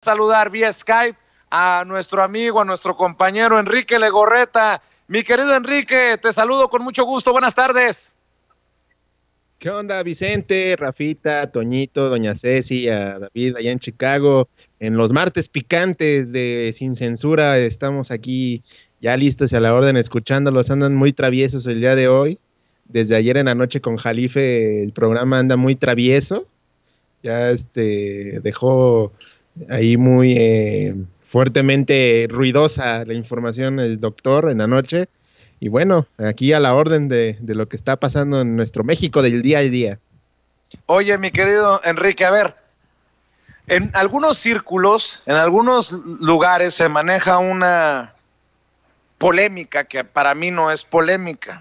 saludar vía Skype a nuestro amigo, a nuestro compañero Enrique Legorreta. Mi querido Enrique, te saludo con mucho gusto. Buenas tardes. ¿Qué onda, Vicente, Rafita, Toñito, Doña Ceci, a David allá en Chicago? En los martes picantes de Sin Censura estamos aquí ya listos y a la orden escuchándolos. Andan muy traviesos el día de hoy. Desde ayer en la noche con Jalife el programa anda muy travieso. Ya este dejó ahí muy eh, fuertemente ruidosa la información del doctor en la noche. Y bueno, aquí a la orden de, de lo que está pasando en nuestro México del día a día. Oye, mi querido Enrique, a ver, en algunos círculos, en algunos lugares se maneja una polémica que para mí no es polémica.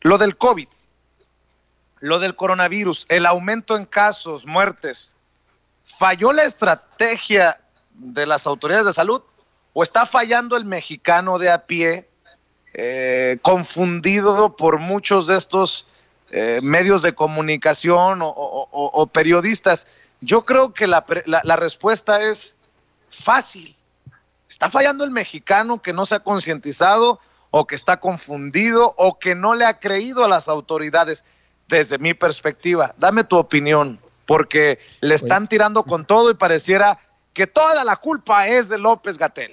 Lo del COVID, lo del coronavirus, el aumento en casos, muertes. ¿Falló la estrategia de las autoridades de salud o está fallando el mexicano de a pie, eh, confundido por muchos de estos eh, medios de comunicación o, periodistas? Yo creo que la respuesta es fácil. Está fallando el mexicano que no se ha concientizado o que está confundido o que no le ha creído a las autoridades, desde mi perspectiva. Dame tu opinión porque le están tirando con todo y pareciera que toda la culpa es de López Gatel.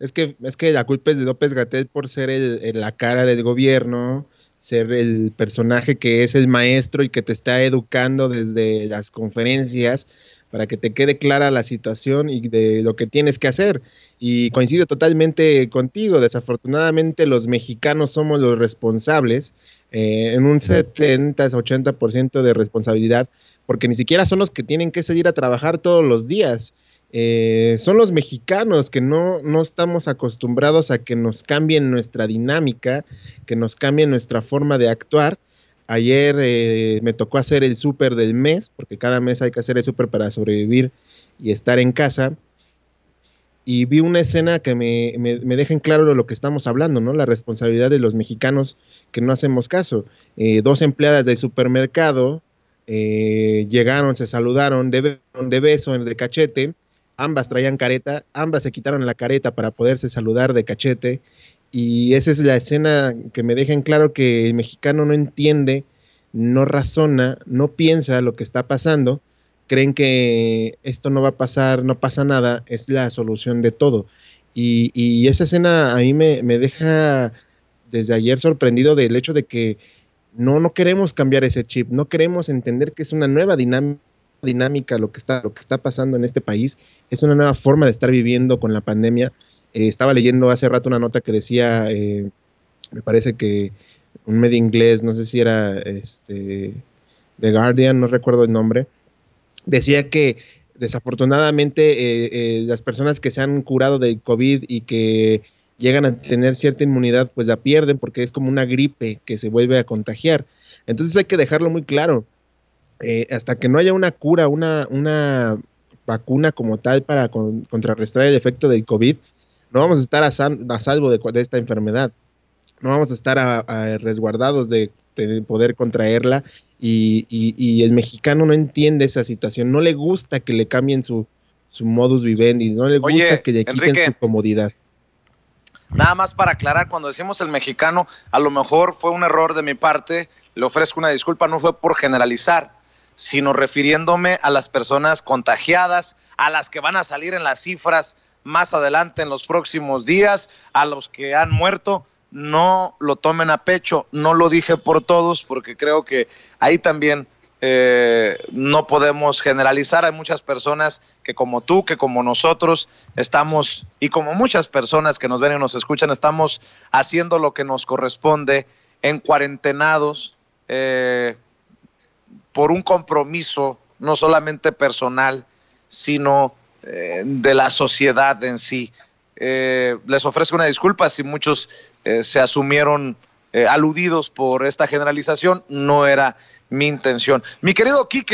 Es que, es que la culpa es de López Gatel por ser la cara del gobierno, ser el personaje que es el maestro y que te está educando desde las conferencias para que te quede clara la situación y de lo que tienes que hacer. Y coincido totalmente contigo, desafortunadamente los mexicanos somos los responsables eh, en un 70-80% de responsabilidad, porque ni siquiera son los que tienen que seguir a trabajar todos los días. Eh, son los mexicanos que no, estamos acostumbrados a que nos cambien nuestra dinámica, que nos cambien nuestra forma de actuar. Ayer eh, me tocó hacer el súper del mes, porque cada mes hay que hacer el súper para sobrevivir y estar en casa y vi una escena que me, me, deja en claro lo que estamos hablando, ¿no? La responsabilidad de los mexicanos que no hacemos caso. Eh, dos empleadas del supermercado eh, llegaron, se saludaron de, de beso, de cachete, ambas traían careta, ambas se quitaron la careta para poderse saludar de cachete, y esa es la escena que me deja en claro que el mexicano no entiende, no razona, no piensa lo que está pasando, creen que esto no va a pasar, no pasa nada, es la solución de todo. Y, y esa escena a mí me, deja desde ayer sorprendido del hecho de que no, no queremos cambiar ese chip, no queremos entender que es una nueva dinámica lo que está lo que está pasando en este país es una nueva forma de estar viviendo con la pandemia eh, estaba leyendo hace rato una nota que decía eh, me parece que un medio inglés no sé si era este The Guardian no recuerdo el nombre decía que desafortunadamente eh, eh, las personas que se han curado del COVID y que llegan a tener cierta inmunidad, pues la pierden porque es como una gripe que se vuelve a contagiar. Entonces hay que dejarlo muy claro. Eh, hasta que no haya una cura, una, una vacuna como tal para contrarrestar el efecto del COVID, no vamos a estar a, salvo de, de, esta enfermedad. No vamos a estar resguardados de poder contraerla. Y, el mexicano no entiende esa situación, no le gusta que le cambien su, su modus vivendi, no le gusta que le quiten su comodidad. Nada más para aclarar, cuando decimos el mexicano, a lo mejor fue un error de mi parte, le ofrezco una disculpa, no fue por generalizar, sino refiriéndome a las personas contagiadas, a las que van a salir en las cifras más adelante en los próximos días, a los que han muerto no lo tomen a pecho. No lo dije por todos porque creo que ahí también eh, no podemos generalizar. Hay muchas personas que como tú, que como nosotros, estamos, y como muchas personas que nos ven y nos escuchan, estamos haciendo lo que nos corresponde en cuarentenados eh, por un compromiso no solamente personal, sino eh, de la sociedad en sí. Eh, les ofrezco una disculpa si muchos eh, se asumieron eh, aludidos por esta generalización, no era mi intención. Mi querido Quique.